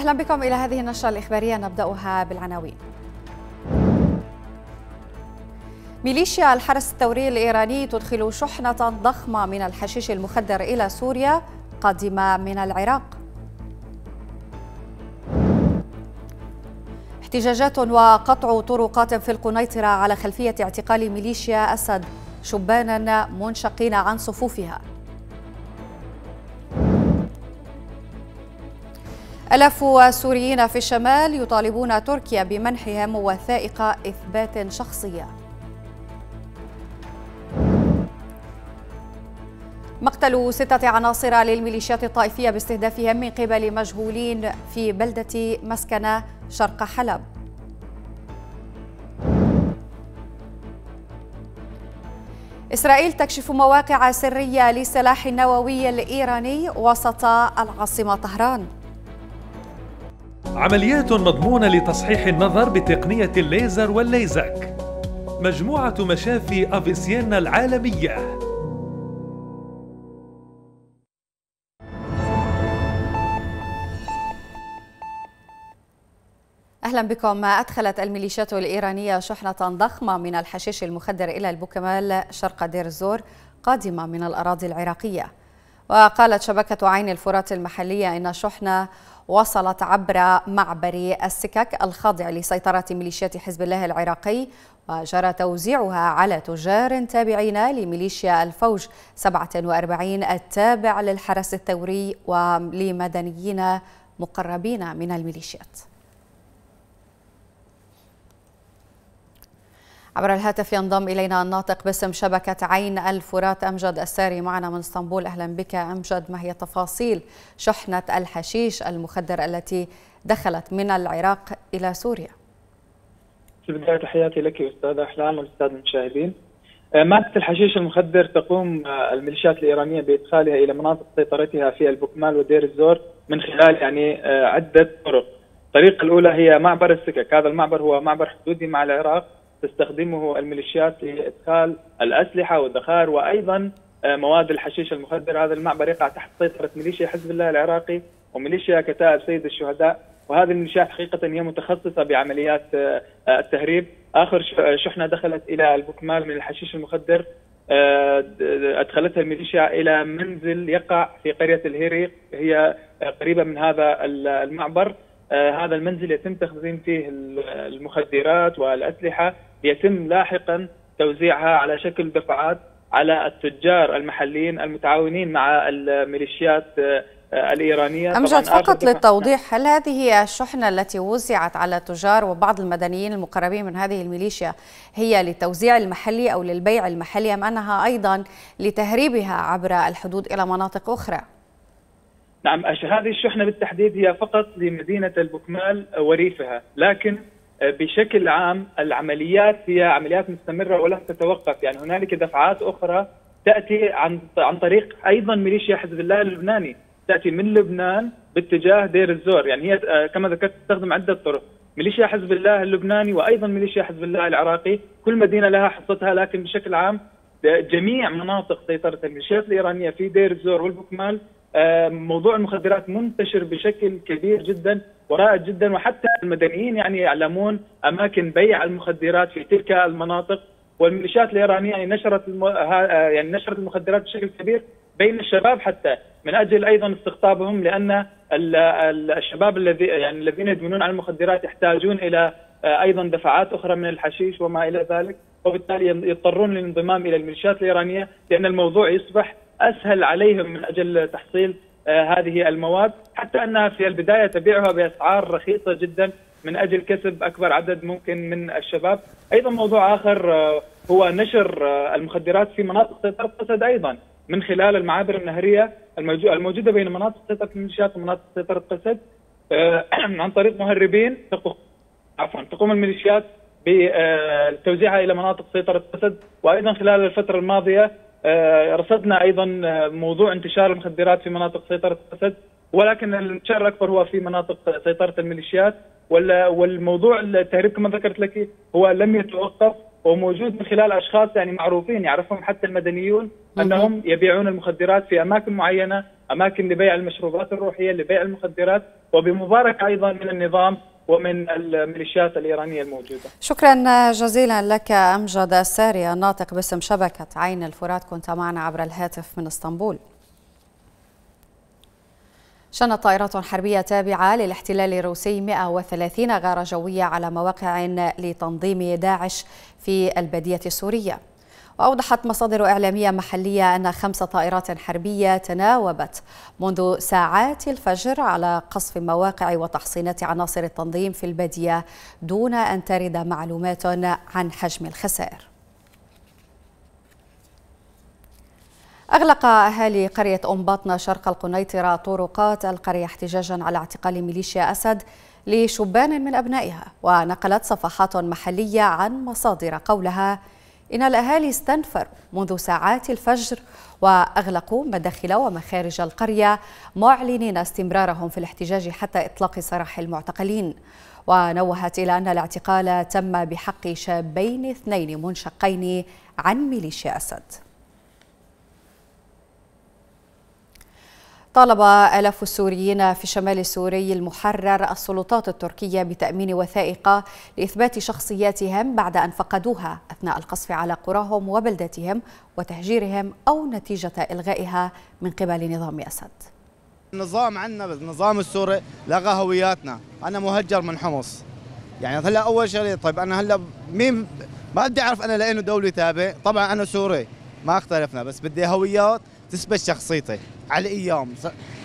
أهلا بكم إلى هذه النشرة الإخبارية نبدأها بالعناوين ميليشيا الحرس الثوري الإيراني تدخل شحنة ضخمة من الحشيش المخدر إلى سوريا قادمة من العراق احتجاجات وقطع طرقات في القنيطرة على خلفية اعتقال ميليشيا أسد شبانا منشقين عن صفوفها ألاف سوريين في الشمال يطالبون تركيا بمنحهم وثائق إثبات شخصية مقتل ستة عناصر للميليشيات الطائفية باستهدافهم من قبل مجهولين في بلدة مسكنة شرق حلب إسرائيل تكشف مواقع سرية للسلاح النووي الإيراني وسط العاصمة طهران عمليات مضمونة لتصحيح النظر بتقنية الليزر والليزك مجموعة مشافي أفيسيانا العالمية أهلا بكم أدخلت الميليشيات الإيرانية شحنة ضخمة من الحشيش المخدر إلى البوكمال شرق دير الزور قادمة من الأراضي العراقية وقالت شبكة عين الفرات المحلية إن شحنة وصلت عبر معبر السكك الخاضع لسيطرة ميليشيات حزب الله العراقي وجرى توزيعها على تجار تابعين لميليشيا الفوج 47 التابع للحرس الثوري ولمدنيين مقربين من الميليشيات عبر الهاتف ينضم إلينا الناطق باسم شبكة عين الفرات أمجد الساري معنا من اسطنبول أهلا بك أمجد ما هي تفاصيل شحنة الحشيش المخدر التي دخلت من العراق إلى سوريا في بداية تحياتي لك أستاذ أحلام والأستاذ المشاهدين آه، مادة الحشيش المخدر تقوم آه، الميليشيات الإيرانية بإدخالها إلى مناطق سيطرتها في البكمال ودير الزور من خلال يعني آه، عدة طرق الطريقة الأولى هي معبر السكك هذا المعبر هو معبر حدودي مع العراق تستخدمه الميليشيات لادخال الاسلحه والذخائر وايضا آه، مواد الحشيش المخدر هذا المعبر يقع تحت سيطره ميليشيا حزب الله العراقي وميليشيا كتائب سيد الشهداء وهذه الميليشيات حقيقه هي متخصصه بعمليات آه، آه، التهريب اخر شحنه دخلت الى البكمال من الحشيش المخدر ادخلتها الميليشيا الى منزل يقع في قريه الهيري هي قريبه من هذا المعبر آه، هذا المنزل يتم تخزين فيه المخدرات والأسلحة يتم لاحقا توزيعها على شكل دفعات على التجار المحليين المتعاونين مع الميليشيات آه، الإيرانية أمجد فقط للتوضيح هل هذه الشحنة التي وزعت على التجار وبعض المدنيين المقربين من هذه الميليشيا هي للتوزيع المحلي أو للبيع المحلي أم أنها أيضا لتهريبها عبر الحدود إلى مناطق أخرى؟ نعم هذه الشحنه بالتحديد هي فقط لمدينه البكمال آه، وريفها، لكن آه، بشكل عام العمليات هي عمليات مستمره ولا تتوقف، يعني هنالك دفعات اخرى تاتي عن عن طريق ايضا ميليشيا حزب الله اللبناني، تاتي من لبنان باتجاه دير الزور، يعني هي آه، كما ذكرت تستخدم عده طرق، ميليشيا حزب الله اللبناني وايضا ميليشيا حزب الله العراقي، كل مدينه لها حصتها لكن بشكل عام جميع مناطق سيطره الميليشيات الايرانيه في دير الزور والبكمال آه، موضوع المخدرات منتشر بشكل كبير جدا ورائد جدا وحتى المدنيين يعني يعلمون اماكن بيع المخدرات في تلك المناطق والميليشيات الايرانيه يعني نشرت الم... آه، يعني نشرت المخدرات بشكل كبير بين الشباب حتى من اجل ايضا استقطابهم لان الشباب الذي يعني الذين يدمنون على المخدرات يحتاجون الى آه، ايضا دفعات اخرى من الحشيش وما الى ذلك وبالتالي يضطرون للانضمام الى الميليشيات الايرانيه لان الموضوع يصبح اسهل عليهم من اجل تحصيل آه، هذه المواد حتى انها في البدايه تبيعها باسعار رخيصه جدا من اجل كسب اكبر عدد ممكن من الشباب، ايضا موضوع اخر آه، هو نشر آه، المخدرات في مناطق سيطره الاسد ايضا من خلال المعابر النهريه الموجوده بين مناطق سيطره الميليشيات ومناطق سيطره الاسد عن طريق مهربين عفوا تقوم الميليشيات بتوزيعها الى مناطق سيطره الاسد وايضا خلال الفتره الماضيه آه، رصدنا ايضا آه، موضوع انتشار المخدرات في مناطق سيطره الاسد ولكن الانتشار الاكبر هو في مناطق سيطره الميليشيات والموضوع التهريب كما ذكرت لك هو لم يتوقف وموجود من خلال اشخاص يعني معروفين يعرفهم حتى المدنيون انهم يبيعون المخدرات في اماكن معينه، اماكن لبيع المشروبات الروحيه، لبيع المخدرات وبمباركه ايضا من النظام ومن الميليشيات الإيرانية الموجودة شكرا جزيلا لك أمجد الساري الناطق باسم شبكة عين الفرات كنت معنا عبر الهاتف من اسطنبول شنت طائرات حربية تابعة للاحتلال الروسي 130 غارة جوية على مواقع لتنظيم داعش في البادية السورية وأوضحت مصادر إعلامية محلية أن خمس طائرات حربية تناوبت منذ ساعات الفجر على قصف مواقع وتحصينات عناصر التنظيم في البادية دون أن ترد معلومات عن حجم الخسائر أغلق أهالي قرية أم بطنة شرق القنيطرة طرقات القرية احتجاجا على اعتقال ميليشيا أسد لشبان من أبنائها ونقلت صفحات محلية عن مصادر قولها إن الأهالي استنفروا منذ ساعات الفجر وأغلقوا مداخل ومخارج القرية معلنين استمرارهم في الاحتجاج حتى إطلاق سراح المعتقلين ونوهت إلى أن الاعتقال تم بحق شابين اثنين منشقين عن ميليشيا أسد طالب آلاف السوريين في شمال السوري المحرر السلطات التركية بتأمين وثائق لإثبات شخصياتهم بعد أن فقدوها أثناء القصف على قراهم وبلدتهم وتهجيرهم أو نتيجة إلغائها من قبل نظام أسد النظام عندنا بالنظام السوري لغى هوياتنا أنا مهجر من حمص يعني هلا أول شغلة طيب أنا هلا مين ما بدي أعرف أنا لأنه دولة تابع طبعا أنا سوري ما اختلفنا بس بدي هويات تثبت شخصيته على ايام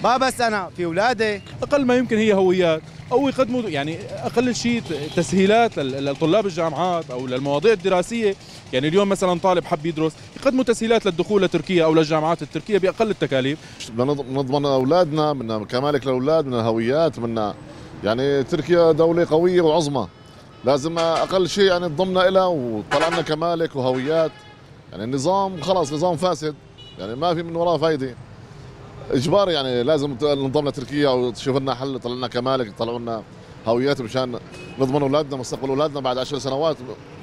ما بس انا في اولاده اقل ما يمكن هي هويات او يقدموا يعني اقل شيء تسهيلات للطلاب الجامعات او للمواضيع الدراسيه يعني اليوم مثلا طالب حب يدرس يقدموا تسهيلات للدخول لتركيا او للجامعات التركيه باقل التكاليف بدنا نضمن اولادنا من كمالك للاولاد من الهويات من يعني تركيا دوله قويه وعظمى لازم اقل شيء يعني تضمنا لها وطلعنا لنا كمالك وهويات يعني النظام خلاص نظام فاسد يعني ما في من وراه فايده اجبار يعني لازم ننضم لتركيا وتشوف لنا حل طلع لنا كمالك طلعوا لنا هويات مشان نضمن اولادنا مستقبل اولادنا بعد 10 سنوات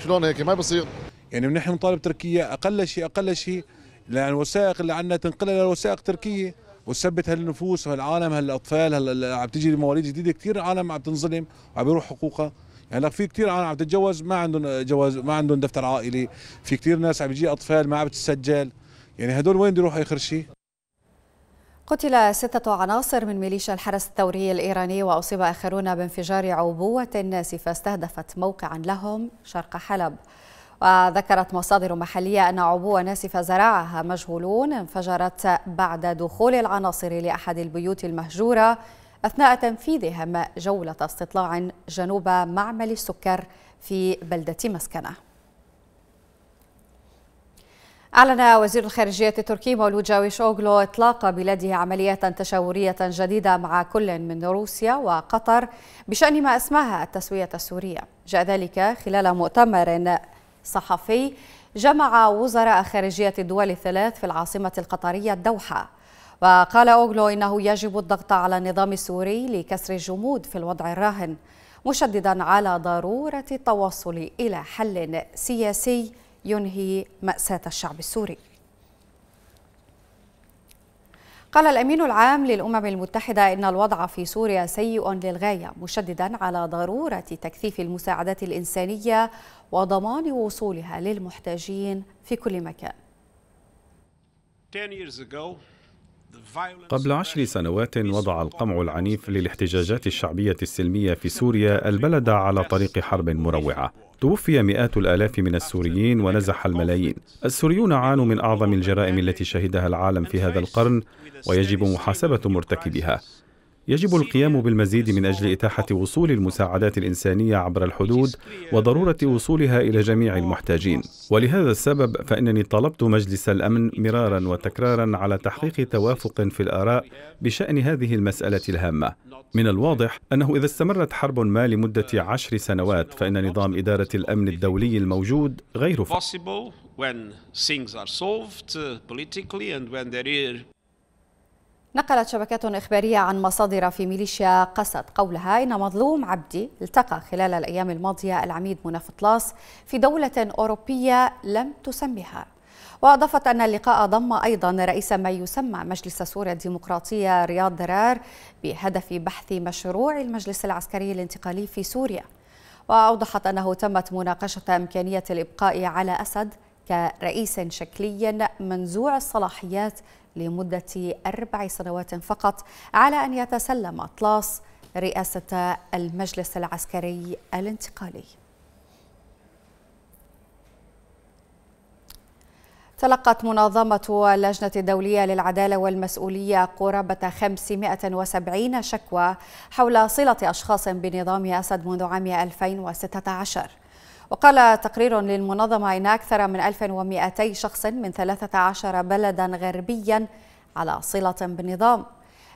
شلون هيك ما بصير يعني نحن نطالب تركيا اقل شيء اقل شيء لان الوثائق اللي عندنا تنقلها لوثائق تركيه وتثبت هالنفوس وهالعالم هالاطفال هلا عم تجي مواليد جديده كثير عالم عم تنظلم وعم بيروح حقوقها يعني في كثير عالم عم تتجوز ما عندهم جواز ما عندهم دفتر عائلي في كثير ناس عم يجي اطفال ما عم تسجل يعني هدول وين بده يروح اخر شيء قتل ستة عناصر من ميليشيا الحرس الثوري الإيراني وأصيب آخرون بانفجار عبوة ناسفة استهدفت موقعا لهم شرق حلب وذكرت مصادر محلية أن عبوة ناسفة زرعها مجهولون انفجرت بعد دخول العناصر لأحد البيوت المهجورة أثناء تنفيذهم جولة استطلاع جنوب معمل السكر في بلدة مسكنه أعلن وزير الخارجية التركي مولود جاويش أوغلو إطلاق بلاده عملية تشاورية جديدة مع كل من روسيا وقطر بشأن ما أسماها التسوية السورية جاء ذلك خلال مؤتمر صحفي جمع وزراء خارجية الدول الثلاث في العاصمة القطرية الدوحة وقال أوغلو إنه يجب الضغط على النظام السوري لكسر الجمود في الوضع الراهن مشددا على ضرورة التوصل إلى حل سياسي ينهي مأساة الشعب السوري قال الأمين العام للأمم المتحدة إن الوضع في سوريا سيء للغاية مشددا على ضرورة تكثيف المساعدات الإنسانية وضمان وصولها للمحتاجين في كل مكان قبل عشر سنوات وضع القمع العنيف للاحتجاجات الشعبية السلمية في سوريا البلد على طريق حرب مروعة توفي مئات الآلاف من السوريين ونزح الملايين السوريون عانوا من أعظم الجرائم التي شهدها العالم في هذا القرن ويجب محاسبة مرتكبها يجب القيام بالمزيد من أجل إتاحة وصول المساعدات الإنسانية عبر الحدود وضرورة وصولها إلى جميع المحتاجين ولهذا السبب فإنني طلبت مجلس الأمن مرارا وتكرارا على تحقيق توافق في الآراء بشأن هذه المسألة الهامة من الواضح أنه إذا استمرت حرب ما لمدة عشر سنوات فإن نظام إدارة الأمن الدولي الموجود غير فعال نقلت شبكات إخبارية عن مصادر في ميليشيا قسد قولها إن مظلوم عبدي التقى خلال الأيام الماضية العميد مناف طلاس في دولة أوروبية لم تسمها وأضافت أن اللقاء ضم أيضا رئيس ما يسمى مجلس سوريا الديمقراطية رياض درار بهدف بحث مشروع المجلس العسكري الانتقالي في سوريا وأوضحت أنه تمت مناقشة إمكانية الإبقاء على أسد كرئيس شكلي منزوع الصلاحيات لمدة أربع سنوات فقط على أن يتسلم أطلاس رئاسة المجلس العسكري الانتقالي تلقت منظمة اللجنة الدولية للعدالة والمسؤولية قرابة 570 شكوى حول صلة أشخاص بنظام أسد منذ عام 2016 وقال تقرير للمنظمة إن أكثر من 1200 شخص من 13 بلدا غربيا على صلة بالنظام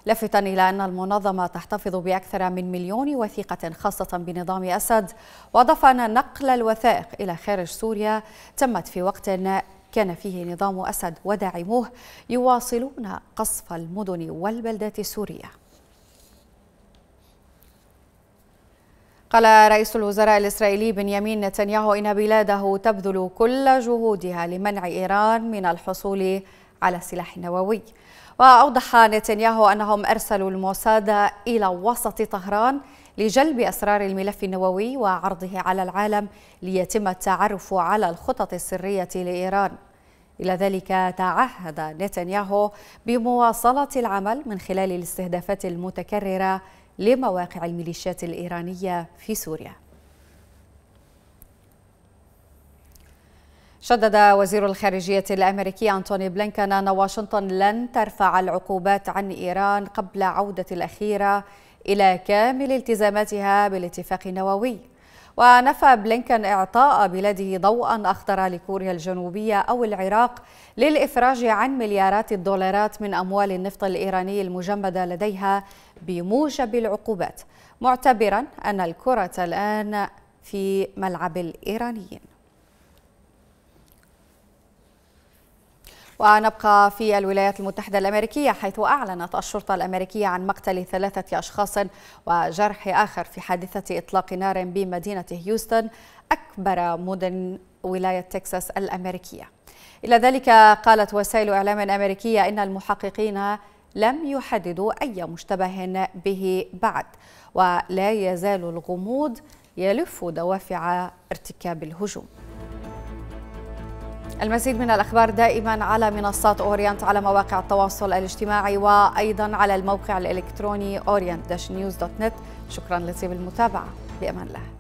لافتا إلى أن المنظمة تحتفظ بأكثر من مليون وثيقة خاصة بنظام أسد وأضاف أن نقل الوثائق إلى خارج سوريا تمت في وقت كان فيه نظام أسد وداعموه يواصلون قصف المدن والبلدات السورية قال رئيس الوزراء الإسرائيلي بنيامين نتنياهو إن بلاده تبذل كل جهودها لمنع إيران من الحصول على السلاح النووي وأوضح نتنياهو أنهم أرسلوا الموساد إلى وسط طهران لجلب أسرار الملف النووي وعرضه على العالم ليتم التعرف على الخطط السرية لإيران إلى ذلك تعهد نتنياهو بمواصلة العمل من خلال الاستهدافات المتكررة لمواقع الميليشيات الإيرانية في سوريا شدد وزير الخارجية الأمريكي أنتوني بلينكن أن واشنطن لن ترفع العقوبات عن إيران قبل عودة الأخيرة إلى كامل التزاماتها بالاتفاق النووي ونفى بلينكن إعطاء بلاده ضوءا أخضر لكوريا الجنوبية أو العراق للإفراج عن مليارات الدولارات من أموال النفط الإيراني المجمدة لديها بموجب العقوبات معتبرا أن الكرة الآن في ملعب الإيرانيين ونبقى في الولايات المتحدة الأمريكية حيث أعلنت الشرطة الأمريكية عن مقتل ثلاثة أشخاص وجرح آخر في حادثة إطلاق نار بمدينة هيوستن أكبر مدن ولاية تكساس الأمريكية إلى ذلك قالت وسائل إعلام أمريكية إن المحققين لم يحددوا أي مشتبه به بعد ولا يزال الغموض يلف دوافع ارتكاب الهجوم المزيد من الأخبار دائما على منصات أورينت على مواقع التواصل الاجتماعي وأيضا على الموقع الإلكتروني orient-news.net شكرا لطيب المتابعة بأمان الله